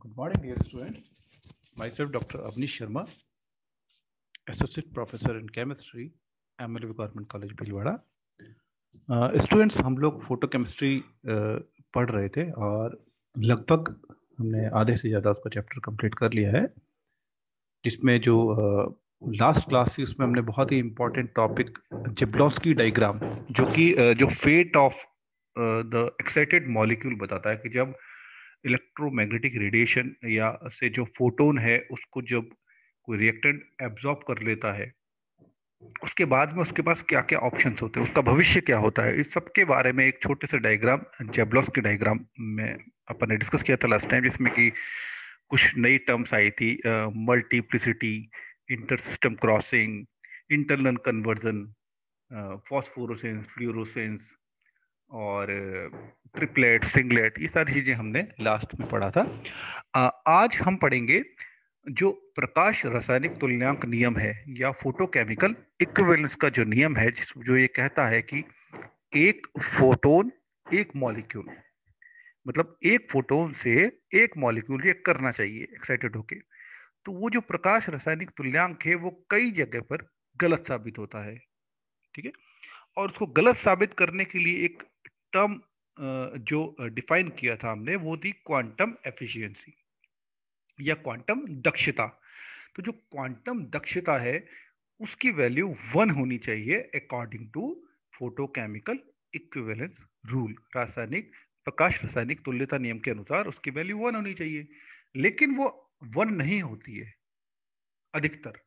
Good morning, dear students. Myself, Dr. Avnish Sharma, Associate Professor in Chemistry, MLB Government College, Bhilwara. Students uh, हम लोग photo chemistry uh, पढ़ रहे थे और लगभग हमने आधे से ज़्यादा उसका चैप्टर कंप्लीट कर लिया है जिसमें जो लास्ट uh, क्लास थी उसमें हमने बहुत ही इम्पोर्टेंट टॉपिक जिब्लॉस्की डायग्राम जो कि uh, जो fate of the excited molecule बताता है कि जब uh, इलेक्ट्रोमैग्नेटिक रेडिएशन या से जो फोटोन है उसको जब कोई रिएक्टेंट एब्जॉर्ब कर लेता है उसके बाद में उसके पास क्या क्या ऑप्शंस होते हैं उसका भविष्य क्या होता है इस सब के बारे में एक छोटे से डायग्राम जेबलॉस के डायग्राम में अपन ने डिस्कस किया था लास्ट टाइम जिसमें कि कुछ नई टर्म्स आई थी multiplicity inter system crossing internal conversion phosphorescence fluorescence और ट्रिपलेट सिंगलेट ये सारी चीज़ें हमने लास्ट में पढ़ा था आ, आज हम पढ़ेंगे जो प्रकाश रासायनिक तुल्यांक नियम है या फोटोकेमिकल इक्विवेलेंस का जो नियम है जिस जो ये कहता है कि एक फोटोन एक मॉलिक्यूल मतलब एक फोटोन से एक मॉलिक्यूल ये करना चाहिए एक्साइटेड होके तो वो जो प्रकाश रासायनिक तुल्यांक है वो कई जगह पर गलत साबित होता है ठीक है और उसको गलत साबित करने के लिए एक टर्म जो डिफाइन किया था हमने वो थी क्वांटम एफिशिएंसी या क्वांटम दक्षता तो जो क्वांटम दक्षता है उसकी वैल्यू वन होनी चाहिए according to photochemical equivalence rule रासायनिक प्रकाश रासायनिक तुल्यता नियम के अनुसार उसकी वैल्यू वन होनी चाहिए लेकिन वो वन नहीं होती है अधिकतर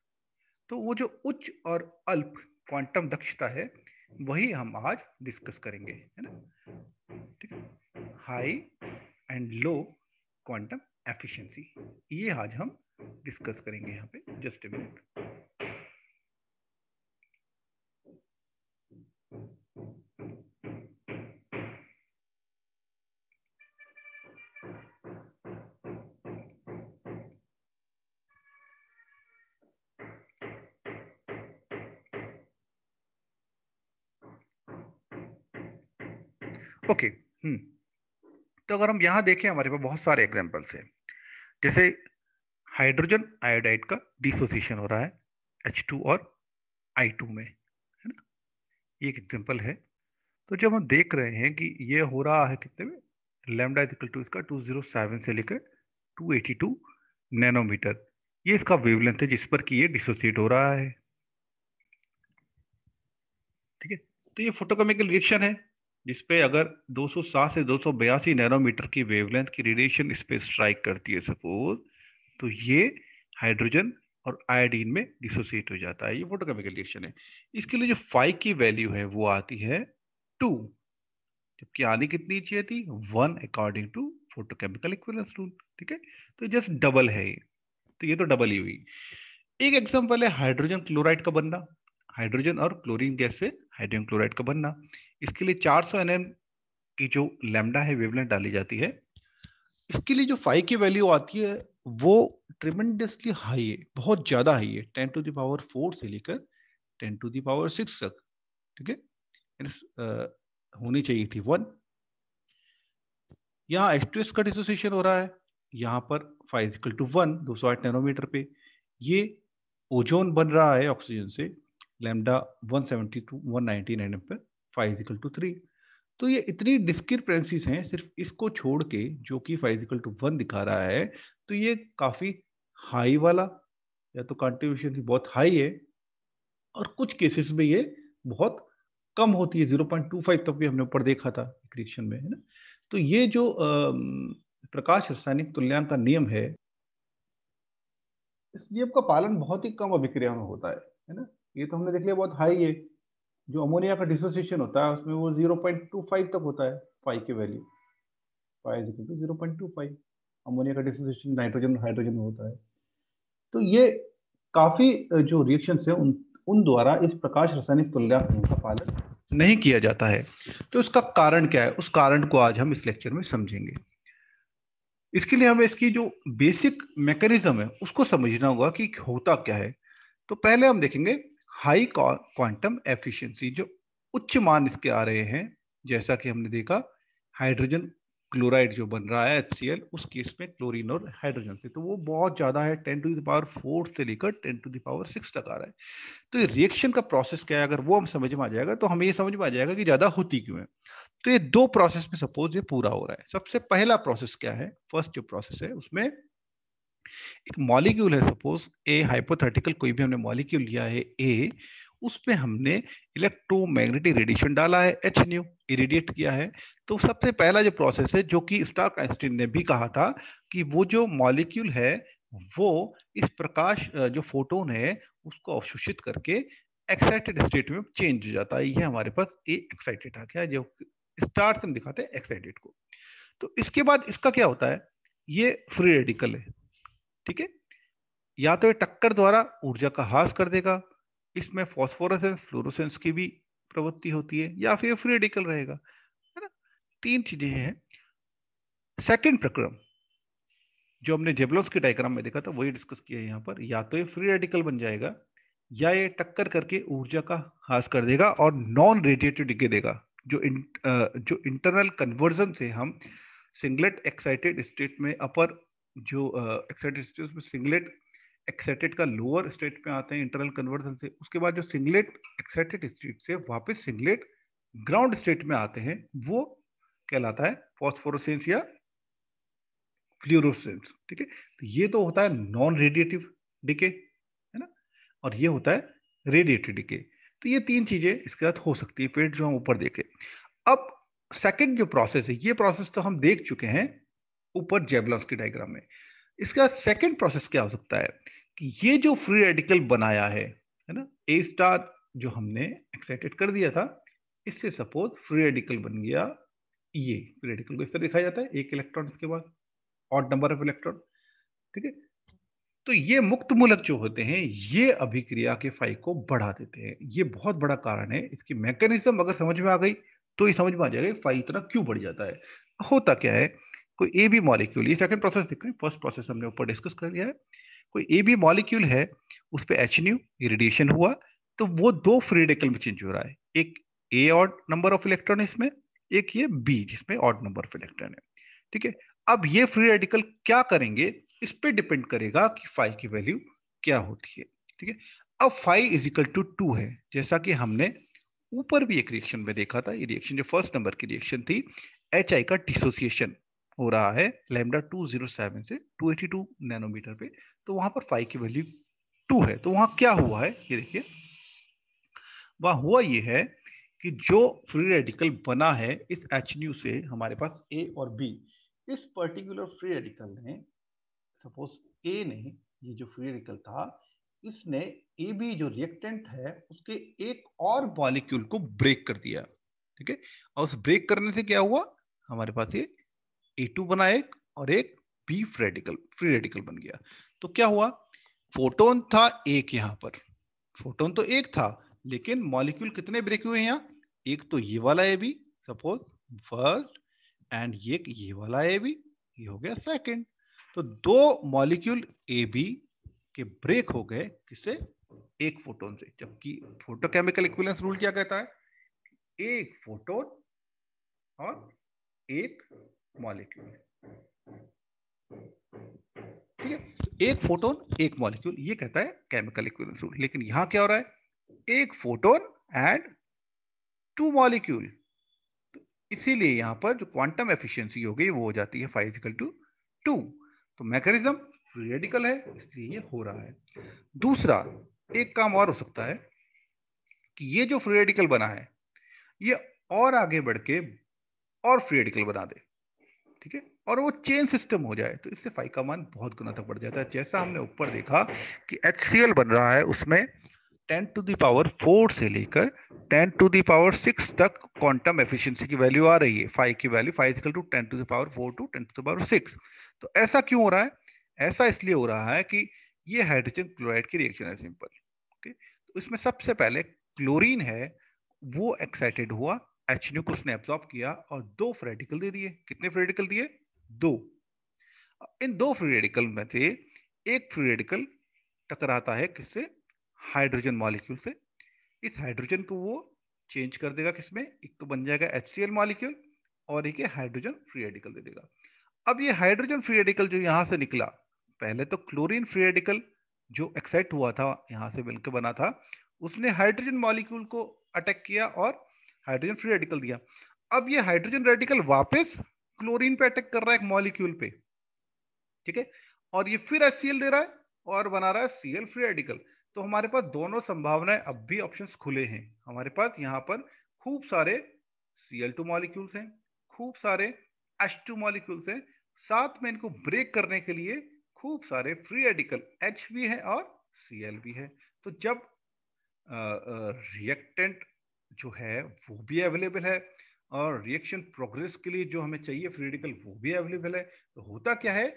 तो वो जो उच्च और अल्प क्वांटम दक्षता है वही हम आज डिस्कस करेंगे है ना ठीक है high and low quantum efficiency ये आज हम डिस्कस करेंगे यहाँ पे just a minute okay hmm. तो अगर हम यहां देखें हमारे पास बहुत सारे एग्जाम्पल्स हैं जैसे हाइड्रोजन आयोडाइड का डिसोसिएशन हो रहा है एच टू और आई टू में है ना ये एक एग्जाम्पल है तो जब हम देख रहे हैं कि ये हो रहा है कितने में लेमडा इजिकल टू इसका 207 से लेकर 282 नैनोमीटर ये इसका वेवलेंथ है जिस पर कि ये डिसोसिएट हो रहा है ठीक है तो ये फोटोकेमिकल रिएक्शन है जिसपे अगर 207 से दो नैनोमीटर की वेवलेंथ की रेडिएशन इस पर स्ट्राइक करती है सपोज तो ये हाइड्रोजन और आयोडीन में डिसोसिएट हो जाता है ये फोटोकेमिकल रिएक्शन है इसके लिए जो फाइव की वैल्यू है वो आती है टू जबकि आने कितनी चाहिए थी one according to photochemical equivalence rule ठीक है तो जस्ट डबल है ये तो ये तो डबल ही हुई एक एग्जाम्पल है हाइड्रोजन क्लोराइड का बनना हाइड्रोजन और क्लोरीन गैस से हाइड्रोजन क्लोराइड का बनना इसके लिए 400 सौ की जो लेमडा है वेवलेंथ डाली जाती है इसके लिए जो फाइव की वैल्यू आती है वो ट्रिमेंडसली हाई है बहुत ज्यादा हाई है टेन टू दावर फोर से लेकर टेन टू दावर सिक्स तक ठीक है होनी चाहिए थी वन यहाँ एस टू एस का डिसोसिएशन हो रहा है यहाँ पर फाइव टू वन दो सौ आठ नैनोमीटर पे ये ओजोन बन रहा है ऑक्सीजन से lambda one seventy two one ninety nine nm पर फाइजिकल टू थ्री तो ये इतनी डिस्क्रिपेंसीज हैं सिर्फ इसको छोड़ के जो कि फाइजिकल टू वन दिखा रहा है तो ये काफ़ी हाई वाला या तो कॉन्ट्रीब्यूशन बहुत हाई है और कुछ केसेस में ये बहुत कम होती है जीरो पॉइंट टू फाइव तक भी हमने ऊपर देखा था क्रिएशन में है ना तो ये जो प्रकाश रासायनिक तुल्यांक का नियम है इस नियम का पालन बहुत ही कम अभिक्रिया में होता है है ना ये तो हमने देख लिया बहुत हाई है जो अमोनिया का डिसोसिएशन होता है उसमें वो 0.25 तक होता है फाइव के value five zero point two five ammonia का डिसोसिएशन नाइट्रोजन हाइड्रोजन में होता है तो ये काफी जो रिएक्शन है उन उन द्वारा इस प्रकाश रासायनिक तुल्यास का पालन नहीं किया जाता है तो इसका कारण क्या है उस कारण को आज हम इस लेक्चर में समझेंगे इसके लिए हमें इसकी जो बेसिक मैकेनिज्म है उसको समझना होगा कि होता क्या है तो पहले हम देखेंगे हाई क्वांटम एफिशिएंसी जो उच्च मान इसके आ रहे हैं जैसा कि हमने देखा हाइड्रोजन क्लोराइड जो बन रहा है एच उस केस में क्लोरीन और हाइड्रोजन से तो वो बहुत ज़्यादा है टेन टू दावर फोर से लेकर टेन टू दावर सिक्स तक आ रहा है तो ये रिएक्शन का प्रोसेस क्या है अगर वो हम समझ में आ जाएगा तो हमें ये समझ में आ जाएगा कि ज़्यादा होती क्यों है तो ये दो प्रोसेस में सपोज ये पूरा हो रहा है सबसे पहला प्रोसेस क्या है फर्स्ट जो प्रोसेस है उसमें एक मॉलिक्यूल है सपोज ए हाइपोथेटिकल कोई भी हमने मॉलिक्यूल लिया है ए उस पर हमने इलेक्ट्रोमैग्नेटिक रेडिएशन डाला है एच न्यू इरेडिएट किया है तो सबसे पहला जो प्रोसेस है जो कि स्टार्क आइंस्टीन ने भी कहा था कि वो जो मॉलिक्यूल है वो इस प्रकाश जो फोटोन है उसको अवशोषित करके एक्साइटेड स्टेट में चेंज हो जाता है ये हमारे पास ए एक्साइटेड आ गया जो स्टार्स हम दिखाते हैं एक्साइटेड को तो इसके बाद इसका क्या होता है ये फ्री रेडिकल है ठीक है या तो ये टक्कर द्वारा ऊर्जा का हास कर देगा इसमें फॉस्फोरसेंस फ्लोरोसेंस की भी प्रवृत्ति होती है या फिर फ्री रेडिकल रहेगा है ना तीन चीजें हैं सेकंड प्रक्रम जो हमने जेबलोस के डायग्राम में देखा था वही डिस्कस किया है यहाँ पर या तो ये फ्री रेडिकल बन जाएगा या ये टक्कर करके ऊर्जा का हास कर देगा और नॉन रेडिएटिव डिग्गे देगा जो इन, जो इंटरनल कन्वर्जन से हम सिंगलेट एक्साइटेड स्टेट में अपर जो एक्साइटेड में सिंगलेट एक्साइटेड का लोअर स्टेट में आते हैं इंटरनल कन्वर्जन से उसके बाद जो सिंगलेट एक्साइटेड स्टेट से वापस सिंगलेट ग्राउंड स्टेट में आते हैं वो कहलाता है फॉस्फोरोसेंस या फ्लोरोसेंस ठीक है तो ये तो होता है नॉन रेडिएटिव डिके है ना और ये होता है रेडिएटिव डिके तो ये तीन चीजें इसके साथ हो सकती है पेट जो हम ऊपर देखे अब सेकेंड जो प्रोसेस है ये प्रोसेस तो हम देख चुके हैं ऊपर जेबलॉन्स के डायग्राम में इसका सेकेंड प्रोसेस क्या हो सकता है कि ये जो फ्री रेडिकल बनाया है है ना ए स्टार जो हमने एक्साइटेड कर दिया था इससे सपोज फ्री रेडिकल बन गया ये फ्री रेडिकल को इस तरह दिखाया जाता है एक इलेक्ट्रॉन इसके बाद ऑड नंबर ऑफ इलेक्ट्रॉन ठीक है तो ये मुक्त मूलक जो होते हैं ये अभिक्रिया के फाई को बढ़ा देते हैं ये बहुत बड़ा कारण है इसकी मैकेनिज्म अगर समझ में आ गई तो ये समझ में आ जाएगा फाई इतना क्यों बढ़ जाता है होता क्या है कोई ए बी मॉलिक्यूल ये सेकंड प्रोसेस देख रहे हैं फर्स्ट प्रोसेस हमने ऊपर डिस्कस कर लिया है कोई ए बी मॉलिक्यूल है उस पर एच न्यू रेडिएशन हुआ तो वो दो फ्री रेडिकल में चेंज हो रहा है एक a odd number of electron है इसमें एक ये बी जिसमें ऑड नंबर ऑफ इलेक्ट्रॉन है ठीक है अब ये फ्री रेडिकल क्या करेंगे इस पर डिपेंड करेगा कि फाइव की वैल्यू क्या होती है ठीक है अब फाइव इजिकल टू टू है जैसा कि हमने ऊपर भी एक रिएक्शन में देखा था ये रिएक्शन जो फर्स्ट नंबर की रिएक्शन थी एच आई का डिसोसिएशन हो रहा है लेमडा 207 से 282 नैनोमीटर पे तो वहां पर फाइव की वैल्यू टू है तो वहां क्या हुआ है ये देखिए वहां हुआ ये है कि जो फ्री रेडिकल बना है इस एच से हमारे पास ए और बी इस पर्टिकुलर फ्री रेडिकल ने सपोज ए ने ये जो फ्री रेडिकल था इसने ए बी जो रिएक्टेंट है उसके एक और मॉलिक्यूल को ब्रेक कर दिया ठीक है और उस ब्रेक करने से क्या हुआ हमारे पास ये ए टू बना एक और एक बी फ्रेडिकल फ्री रेडिकल बन गया तो क्या हुआ फोटोन था एक यहां पर फोटोन तो एक था लेकिन मॉलिक्यूल कितने ब्रेक हुए यहाँ एक तो ये वाला ए भी सपोज फर्स्ट एंड ये ये वाला ए भी ये हो गया सेकंड तो दो मॉलिक्यूल ए बी के ब्रेक हो गए किसे एक फोटोन से जबकि फोटोकेमिकल इक्विलेंस रूल क्या कहता है एक फोटोन और एक मॉलिक्यूल ठीक है एक फोटोन एक मॉलिक्यूल ये कहता है केमिकल इक्विवेलेंस रूल लेकिन यहां क्या हो रहा है एक फोटोन एंड टू मॉलिक्यूल तो इसीलिए यहां पर जो क्वांटम एफिशिएंसी हो गई वो हो जाती है फाइजिकल टू टू तो मैकेनिज्म रेडिकल है इसलिए ये हो रहा है दूसरा एक काम और हो सकता है कि ये जो फ्री रेडिकल बना है ये और आगे बढ़ के और फ्री रेडिकल बना दे ठीक है और वो चेन सिस्टम हो जाए तो इससे फाई का मान बहुत गुना तक बढ़ जाता है जैसा हमने ऊपर देखा कि एच बन रहा है उसमें टेन टू दावर फोर से लेकर टेन टू दावर सिक्स तक क्वांटम एफिशिएंसी की वैल्यू आ रही है फाइव की value five to ten to the power four to ten to the power six तो ऐसा क्यों हो रहा है ऐसा इसलिए हो रहा है कि ये हाइड्रोजन क्लोराइड की रिएक्शन है सिंपल ओके तो इसमें सबसे पहले क्लोरीन है वो एक्साइटेड हुआ एच न्यू को उसने एब्जॉर्ब किया और दो फ्रेडिकल दे दिए कितने फ्रेडिकल दिए दो इन दो फ्री रेडिकल में से एक फ्री रेडिकल टकराता है किससे हाइड्रोजन मॉलिक्यूल से इस हाइड्रोजन को वो चेंज कर देगा किसमें एक तो बन जाएगा एच सी एल मॉलिक्यूल और एक हाइड्रोजन फ्री रेडिकल दे देगा अब ये हाइड्रोजन फ्री रेडिकल जो यहाँ से निकला पहले तो क्लोरीन फ्री रेडिकल जो एक्साइट हुआ था यहाँ से मिलकर बना था उसने हाइड्रोजन मॉलिक्यूल को अटैक किया और हाइड्रोजन फ्री रेडिकल दिया अब ये हाइड्रोजन रेडिकल वापस क्लोरीन पे अटैक कर रहा है एक मॉलिक्यूल पे ठीक है और ये फिर एस दे रहा है और बना रहा है सीएल फ्री रेडिकल तो हमारे पास दोनों संभावनाएं अब भी ऑप्शन खुले हैं हमारे पास यहाँ पर खूब सारे सीएल टू मॉलिक्यूल्स हैं खूब सारे एच टू मॉलिक्यूल्स हैं साथ में इनको ब्रेक करने के लिए खूब सारे फ्री रेडिकल एच भी है और सी भी है तो जब रिएक्टेंट जो है वो भी अवेलेबल है और रिएक्शन प्रोग्रेस के लिए जो हमें चाहिए फ्रीडिकल वो भी अवेलेबल है तो होता क्या है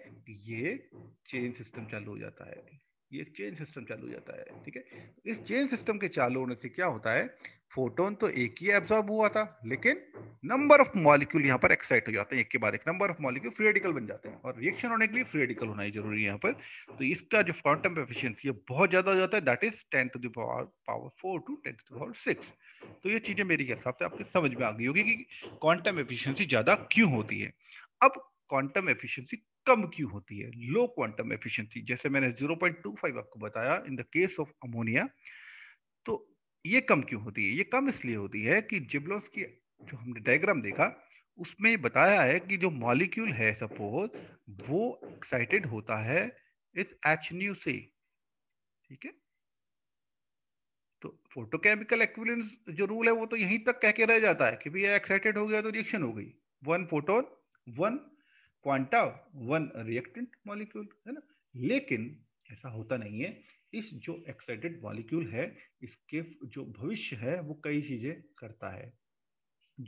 ये चेन सिस्टम चालू हो जाता है ये चेंज चेन सिस्टम चालू हो जाता है ठीक है इस चेन सिस्टम के चालू होने से क्या होता है फोटोन तो एक ही एब्सॉर्ब हुआ था लेकिन नंबर ऑफ मॉलिक्यूल यहाँ पर एक्साइट हो जाते हैं एक के बाद एक नंबर ऑफ मॉलिक्यूल फ्रीडिकल बन जाते हैं और रिएक्शन होने के लिए फ्रीडिकल होना ही जरूरी है यहाँ पर तो इसका जो क्वांटम एफिशिएंसी है बहुत ज्यादा हो जाता है that is ten to the power power four to ten to the power six तो ये चीजें मेरे हिसाब से आपके समझ में आ गई होगी कि क्वांटम एफिशियंसी ज्यादा क्यों होती है अब क्वांटम एफिशियंसी कम क्यों होती है लो क्वांटम एफिशियंसी जैसे मैंने जीरो आपको बताया in the case of ammonia तो ये कम क्यों होती है ये कम इसलिए होती है कि जिब्लोस की जो हमने डायग्राम देखा उसमें बताया है कि जो मॉलिक्यूल है सपोज वो एक्साइटेड होता है इस एच न्यू से ठीक है तो फोटोकेमिकल एक्विलेंस जो रूल है वो तो यहीं तक कह के रह जाता है कि भैया एक्साइटेड हो गया तो रिएक्शन हो गई one photon one quanta one reactant molecule है ना लेकिन ऐसा होता नहीं है इस जो एक्साइटेड मॉलिक्यूल है इसके जो भविष्य है वो कई चीजें करता है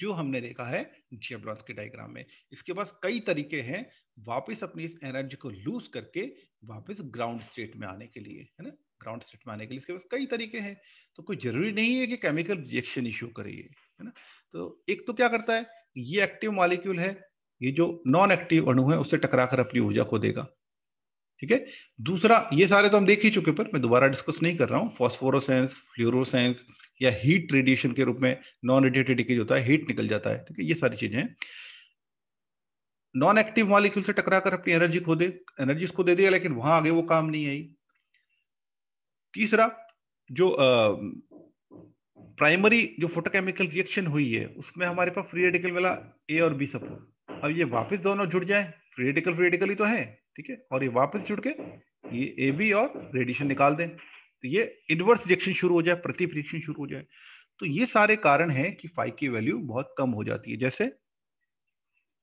जो हमने देखा है जेब्रॉन्स के डायग्राम में इसके पास कई तरीके हैं वापस अपनी इस एनर्जी को लूज करके वापस ग्राउंड स्टेट में आने के लिए है ना ग्राउंड स्टेट में आने के लिए इसके पास कई तरीके हैं तो कोई जरूरी नहीं है कि केमिकल रिएक्शन इशू करिए है ना तो एक तो क्या करता है ये एक्टिव मॉलिक्यूल है ये जो नॉन एक्टिव अणु है उससे कर अपनी ऊर्जा को देगा ठीक है दूसरा ये सारे तो हम देख ही चुके पर मैं दोबारा डिस्कस नहीं कर रहा हूँ फॉस्फोरोसेंस फ्लोरोसेंस या हीट रेडिएशन के रूप में नॉन रेडिएटिविटी होता है हीट निकल जाता है ठीक है ये सारी चीजें हैं नॉन एक्टिव मॉलिक्यूल से टकरा कर अपनी एनर्जी खो दे एनर्जी को दे दिया लेकिन वहां आगे वो काम नहीं आई तीसरा जो प्राइमरी जो फोटोकेमिकल रिएक्शन हुई है उसमें हमारे पास फ्री रेडिकल वाला ए और बी सपोर्ट अब ये वापस दोनों जुड़ जाए फ्री रेडिकल फ्री रेडिकल ही तो है ठीक है और ये वापस जुड़ के ये ए बी और रेडिएशन निकाल दें तो ये इनवर्स रिएक्शन शुरू हो जाए प्रतिप रिएक्शन शुरू हो जाए तो ये सारे कारण हैं कि फाइव की वैल्यू बहुत कम हो जाती है जैसे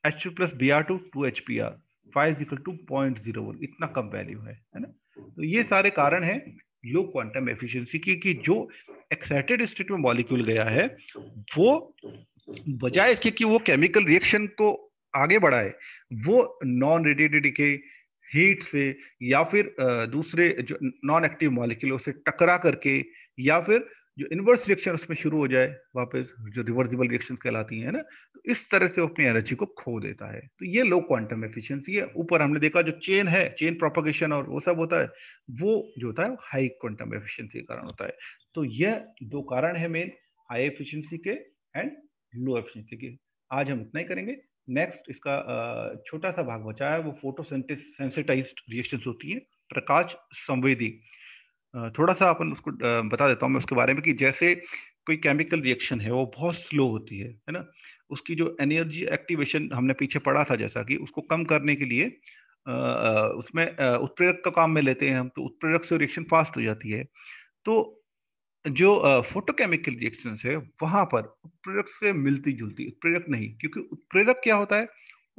H two plus B R two two H B R five equal to point zero one इतना कम वैल्यू है है ना तो ये सारे कारण हैं लो क्वांटम एफिशिएंसी की कि जो एक्साइटेड स्टेट में मॉलिक्यूल गया है वो बजाय इसके कि वो केमिकल रिएक्शन को आगे बढ़ाए वो नॉन रेडिएटेड के हीट से या फिर दूसरे जो नॉन एक्टिव मॉलिक्यूल उसे टकरा करके या फिर जो इन्वर्स रिएक्शन उसमें शुरू हो जाए वापस जो रिवर्सिबल रिएक्शन कहलाती है ना तो इस तरह से वो अपनी एनर्जी को खो देता है तो ये लो क्वांटम एफिशिएंसी है ऊपर हमने देखा जो चेन है चेन प्रोपोगेशन और वो सब होता है वो जो होता है हाई क्वांटम एफिशिएंसी के कारण होता है तो यह दो कारण है मेन हाई एफिशियंसी के एंड लो एफिशियंसी के आज हम इतना ही करेंगे नेक्स्ट इसका छोटा सा भाग बचा है वो फोटो सेंसिटाइज रिएक्शन होती है प्रकाश संवेदी थोड़ा सा अपन उसको बता देता हूँ मैं उसके बारे में कि जैसे कोई केमिकल रिएक्शन है वो बहुत स्लो होती है है ना उसकी जो एनर्जी एक्टिवेशन हमने पीछे पढ़ा था जैसा कि उसको कम करने के लिए उसमें उत्प्रेरक का काम में लेते हैं हम तो उत्प्रेरक से रिएक्शन फास्ट हो जाती है तो जो फोटोकेमिकल रिएक्शन है वहां पर उत्प्रेरक से मिलती जुलती उत्प्रेरक नहीं क्योंकि उत्प्रेरक क्या होता है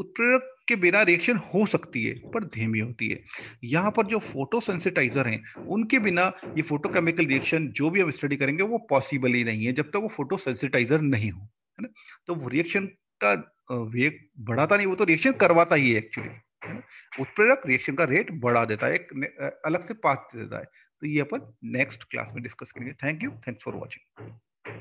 उत्प्रेरक के बिना रिएक्शन हो सकती है पर धीमी होती है यहाँ पर जो फोटो सेंसिटाइजर हैं उनके बिना ये फोटोकेमिकल रिएक्शन जो भी हम स्टडी करेंगे वो पॉसिबल ही नहीं है जब तक तो वो फोटो सेंसिटाइजर नहीं हो है ना तो वो रिएक्शन का वेग बढ़ाता नहीं वो तो रिएक्शन करवाता ही है एक्चुअली उत्प्रेरक रिएक्शन का रेट बढ़ा देता है एक अलग से पाथ देता है तो ये अपन नेक्स्ट क्लास में डिस्कस करेंगे thank you thanks for watching